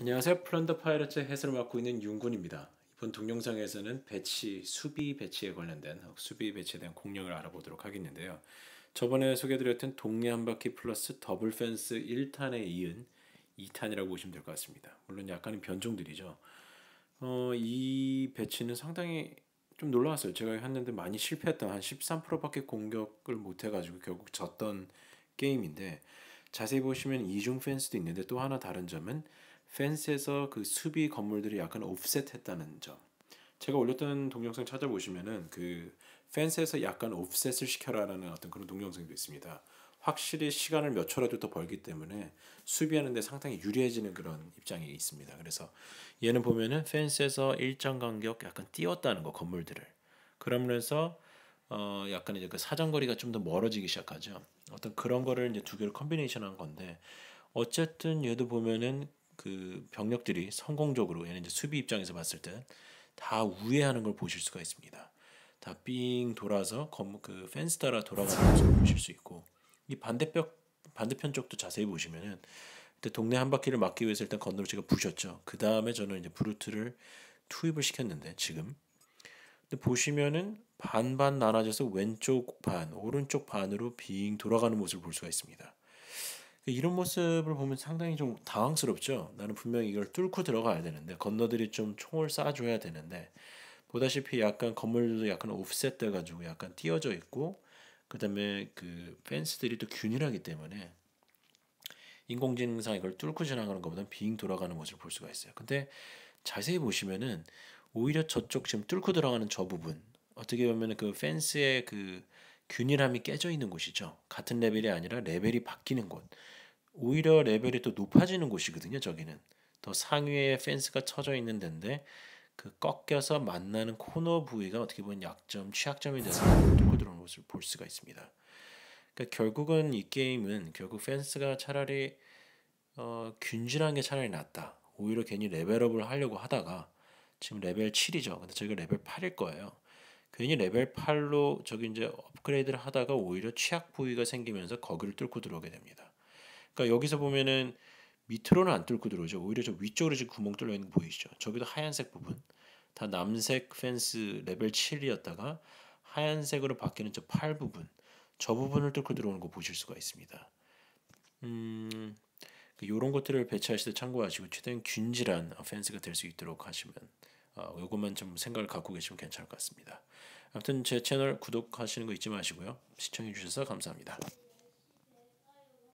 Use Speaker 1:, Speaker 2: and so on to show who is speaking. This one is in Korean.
Speaker 1: 안녕하세요. 플랜더 파이러츠 해설을 맡고 있는 윤군입니다. 이번 동영상에서는 배치, 수비 배치에 관련된 수비 배치에 대한 공략을 알아보도록 하겠는데요. 저번에 소개드렸던 해 동네 한 바퀴 플러스 더블 펜스 1탄에 이은 2탄이라고 보시면 될 것 같습니다. 물론 약간은 변종들이죠. 어, 이 배치는 상당히 좀 놀라웠어요. 제가 했는데 많이 실패했던 한 13%밖에 공격을 못 해가지고 결국 졌던 게임인데 자세히 보시면 이중 펜스도 있는데 또 하나 다른 점은 펜스에서 그 수비 건물들이 약간 오셋했다는 점. 제가 올렸던 동영상 찾아보시면은 그 펜스에서 약간 오셋을 시켜라라는 어떤 그런 동영상도 있습니다. 확실히 시간을 몇 초라도 더 벌기 때문에 수비하는데 상당히 유리해지는 그런 입장이 있습니다. 그래서 얘는 보면은 펜스에서 일정 간격 약간 띄웠다는 거 건물들을. 그러면서 어 약간 이제 그 사정거리가 좀 더 멀어지기 시작하죠. 어떤 그런 거를 이제 두 개를 컨비네이션한 건데 어쨌든 얘도 보면은 그 병력들이 성공적으로 얘는 이제 수비 입장에서 봤을 때 다 우회하는 걸 보실 수가 있습니다. 다삥 돌아서 건그 펜스 따라 돌아가는 모을 보실 수 있고 이 반대벽 반대편 쪽도 자세히 보시면은 그때 동네 한 바퀴를 막기 위해서 일단 건너로제가 부셨죠. 그 다음에 저는 이제 브루트를 투입을 시켰는데 지금 근데 보시면은 반반 나눠져서 왼쪽 반 오른쪽 반으로 빙 돌아가는 모습을 볼 수가 있습니다. 이런 모습을 보면 상당히 좀 당황스럽죠. 나는 분명히 이걸 뚫고 들어가야 되는데 건너들이 좀 총을 쏴줘야 되는데 보다시피 약간 건물도 약간 오프셋돼 가지고 약간 띄어져 있고 그다음에 그 펜스들이 또 균일하기 때문에 인공지능상 이걸 뚫고 지나가는 것보다는 빙 돌아가는 모습을 볼 수가 있어요. 근데 자세히 보시면은 오히려 저쪽 지금 뚫고 들어가는 저 부분 어떻게 보면 그 펜스의 그 균일함이 깨져 있는 곳이죠. 같은 레벨이 아니라 레벨이 바뀌는 곳. 오히려 레벨이 더 높아지는 곳이거든요. 저기는 더 상위에 펜스가 쳐져 있는 데인데 그 꺾여서 만나는 코너 부위가 어떻게 보면 약점, 취약점이 돼서 뚫고 들어오는 것을 볼 수가 있습니다. 그러니까 결국은 이 게임은 결국 펜스가 차라리 어, 균질한 게 차라리 낫다. 오히려 괜히 레벨업을 하려고 하다가 지금 레벨 7이죠. 근데 저희가 레벨 8일 거예요. 괜히 레벨 8로 저기 이제 업그레이드를 하다가 오히려 취약 부위가 생기면서 거기를 뚫고 들어오게 됩니다. 그러니까 여기서 보면은 밑으로는 안 뚫고 들어오죠. 오히려 저 위쪽으로 지금 구멍 뚫려 있는 거 보이시죠? 저기도 하얀색 부분. 다 남색 펜스 레벨 7이었다가 하얀색으로 바뀌는 저8 부분. 저 부분을 뚫고 들어오는 거 보실 수가 있습니다. 음, 이런 것들을 배치하실 때 참고하시고 최대한 균질한 펜스가 될 수 있도록 하시면 이것만좀 어, 생각을 갖고 계시면 괜찮을 것 같습니다. 아무튼 제 채널 구독하시는 거 잊지 마시고요. 시청해 주셔서 감사합니다.